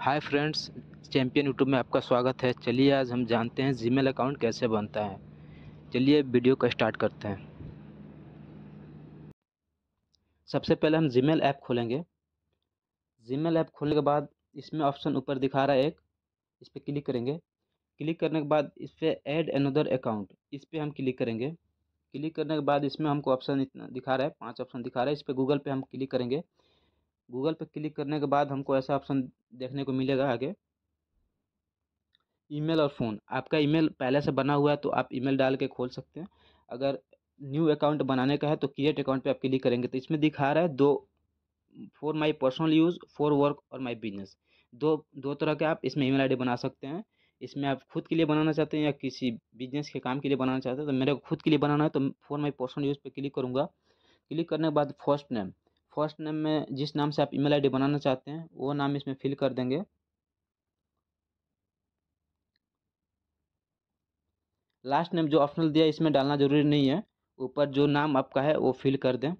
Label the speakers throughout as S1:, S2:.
S1: hi friends champion YouTube में आपका स्वागत है चलिए आज हम जानते हैं जीमेल अकाउंट कैसे बनता है चलिए वीडियो का स्टार्ट करते हैं सबसे पहले हम जीमेल ऐप खोलेंगे जीमेल ऐप खोलने के बाद इसमें ऑप्शन ऊपर दिखा रहा है एक इस पर क्लिक करेंगे क्लिक करने के बाद इस पर एड अनदर अकाउंट इस पर हम क्लिक करेंगे क्लिक करने के बाद इसमें हमको ऑप्शन इतना दिखा रहा है पांच ऑप्शन दिखा रहा है इस पर गूगल पे हम क्लिक करेंगे गूगल पे क्लिक करने के बाद हमको ऐसा ऑप्शन देखने को मिलेगा आगे ईमेल और फ़ोन आपका ईमेल पहले से बना हुआ है तो आप ईमेल डाल के खोल सकते हैं अगर न्यू अकाउंट बनाने का है तो क्रिएट अकाउंट पे आप क्लिक करेंगे तो इसमें दिखा रहा है दो for my personal use for work और माय बिजनेस दो दो तरह के आप इसमें ईमेल आईडी बना सकते हैं इसमें आप खुद के लिए बनाना चाहते हैं या किसी बिजनेस के काम के लिए बनाना चाहते हैं तो मेरे को खुद के लिए बनाना है तो फॉर माई पर्सनल यूज़ पर क्लिक करूँगा क्लिक करने के बाद फर्स्ट नेम फर्स्ट नेम में जिस नाम से आप ईमेल आईडी बनाना चाहते हैं वो नाम इसमें फिल कर देंगे लास्ट नेम जो ऑप्शनल दिया इसमें डालना ज़रूरी नहीं है ऊपर जो नाम आपका है वो फिल कर दें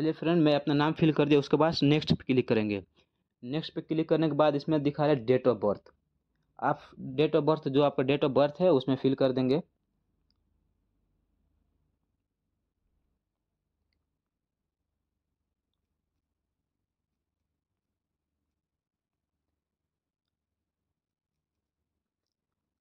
S1: चलिए फ्रेंड मैं अपना नाम फिल कर दिया उसके बाद नेक्स्ट क्लिक करेंगे नेक्स्ट पे क्लिक करने के बाद इसमें दिखा रहा है डेट ऑफ बर्थ आप डेट ऑफ बर्थ जो आपका डेट ऑफ बर्थ है उसमें फिल कर देंगे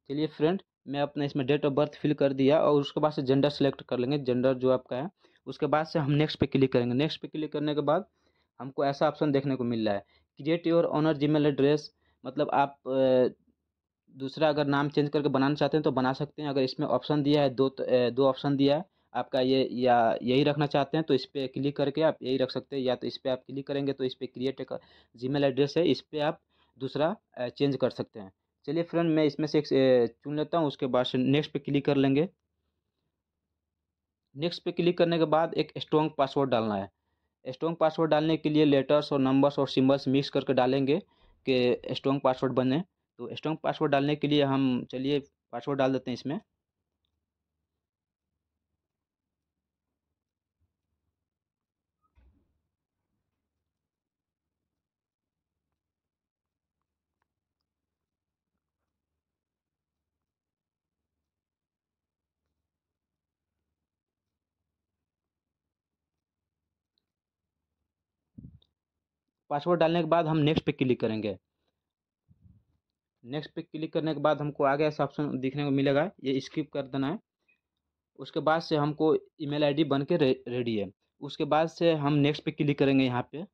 S1: चलिए फ्रेंड मैं अपना इसमें डेट ऑफ बर्थ फिल कर दिया और उसके बाद से जेंडर सेलेक्ट कर लेंगे जेंडर जो आपका है उसके बाद से हम नेक्स्ट पे क्लिक करेंगे नेक्स्ट पे क्लिक करने के बाद हमको ऐसा ऑप्शन देखने को मिल रहा है create your own mail address मतलब आप दूसरा अगर नाम चेंज करके बनाना चाहते हैं तो बना सकते हैं अगर इसमें ऑप्शन दिया है दो दो ऑप्शन दिया है आपका ये या यही रखना चाहते हैं तो इस पर क्लिक करके आप यही रख सकते हैं या तो इस पर आप क्लिक करेंगे तो इस पर क्रिएट एक जी एड्रेस है इस पर आप दूसरा चेंज कर सकते हैं चलिए फ्रेंड मैं इसमें से एक चुन लेता हूँ उसके बाद नेक्स्ट पे क्लिक कर लेंगे नेक्स्ट पे क्लिक करने के बाद एक स्ट्रॉन्ग पासवर्ड डालना है स्ट्रॉन्ग पासवर्ड डालने के लिए लेटर्स और नंबर्स और सिम्बल्स मिक्स करके डालेंगे कि स्ट्रॉन्ग पासवर्ड बने तो स्ट्रॉन्ग पासवर्ड डालने के लिए हम चलिए पासवर्ड डाल देते हैं इसमें पासवर्ड डालने के बाद हम नेक्स्ट पे क्लिक करेंगे नेक्स्ट पे क्लिक करने के बाद हमको आगे ऐसा ऑप्शन दिखने को मिलेगा ये स्किप कर देना है उसके बाद से हमको ईमेल आईडी बन के रे, रेडी है उसके बाद से हम नेक्स्ट पे क्लिक करेंगे यहाँ पे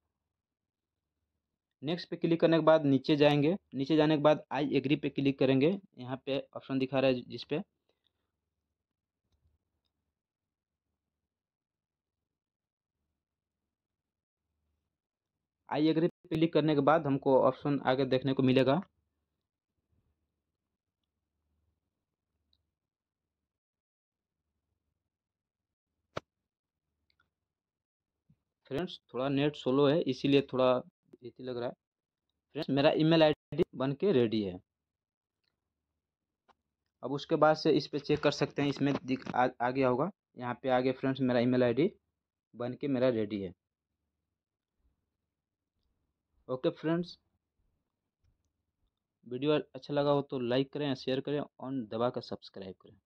S1: नेक्स्ट पे क्लिक करने के बाद नीचे जाएंगे नीचे जाने के बाद आई एग्री पे क्लिक करेंगे यहाँ पे ऑप्शन दिखा रहा है जिस पे आई एग्री पे क्लिक करने के बाद हमको ऑप्शन आगे देखने को मिलेगा फ्रेंड्स थोड़ा नेट स्लो है इसीलिए थोड़ा इसी लग रहा है फ्रेंड्स मेरा ईमेल आईडी बन के रेडी है अब उसके बाद से इस पर चेक कर सकते हैं इसमें दिख आ, आ गया होगा यहाँ पे आगे फ्रेंड्स मेरा ईमेल आईडी बन के मेरा रेडी है ओके फ्रेंड्स वीडियो अच्छा लगा हो तो लाइक करें शेयर करें और दबा कर सब्सक्राइब करें